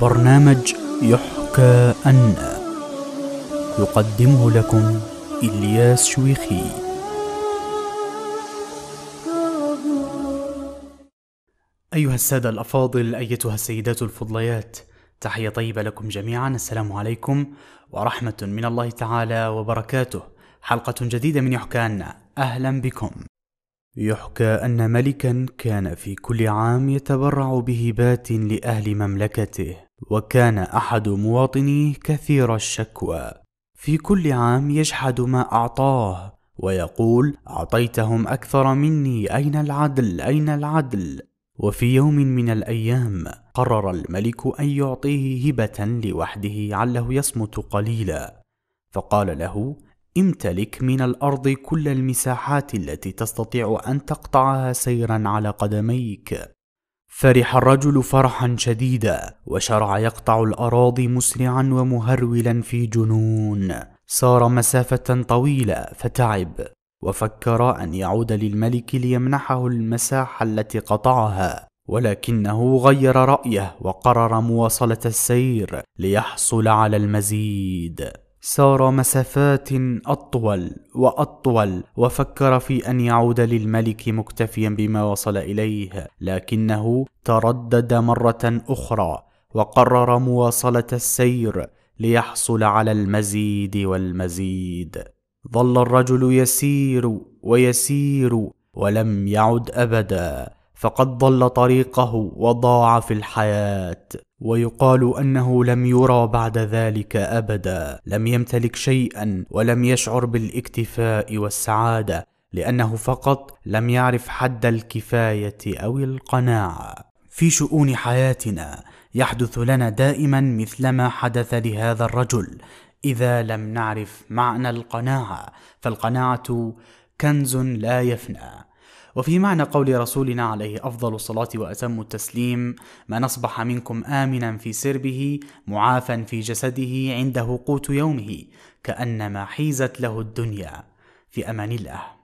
برنامج يحكى أن يقدمه لكم إلياس شويخي أيها السادة الأفاضل أيتها السيدات الفضليات تحية طيبة لكم جميعا السلام عليكم ورحمة من الله تعالى وبركاته حلقة جديدة من يحكى أن أهلا بكم يحكى أن ملكا كان في كل عام يتبرع بهبات لأهل مملكته وكان أحد مواطنيه كثير الشكوى في كل عام يجحد ما أعطاه ويقول أعطيتهم أكثر مني أين العدل أين العدل وفي يوم من الأيام قرر الملك أن يعطيه هبة لوحده علّه يصمت قليلا فقال له امتلك من الارض كل المساحات التي تستطيع ان تقطعها سيرا على قدميك فرح الرجل فرحا شديدا وشرع يقطع الاراضي مسرعا ومهرولا في جنون سار مسافه طويله فتعب وفكر ان يعود للملك ليمنحه المساحه التي قطعها ولكنه غير رايه وقرر مواصله السير ليحصل على المزيد سار مسافات اطول واطول وفكر في ان يعود للملك مكتفيا بما وصل اليه لكنه تردد مره اخرى وقرر مواصله السير ليحصل على المزيد والمزيد ظل الرجل يسير ويسير ولم يعد ابدا فقد ضل طريقه وضاع في الحياه ويقال انه لم يرى بعد ذلك ابدا لم يمتلك شيئا ولم يشعر بالاكتفاء والسعاده لانه فقط لم يعرف حد الكفايه او القناعه في شؤون حياتنا يحدث لنا دائما مثلما حدث لهذا الرجل اذا لم نعرف معنى القناعه فالقناعه كنز لا يفنى وفي معنى قول رسولنا عليه أفضل الصلاة وأتم التسليم من أصبح منكم آمنا في سربه معافا في جسده عنده قوت يومه كأنما حيزت له الدنيا في أمان الله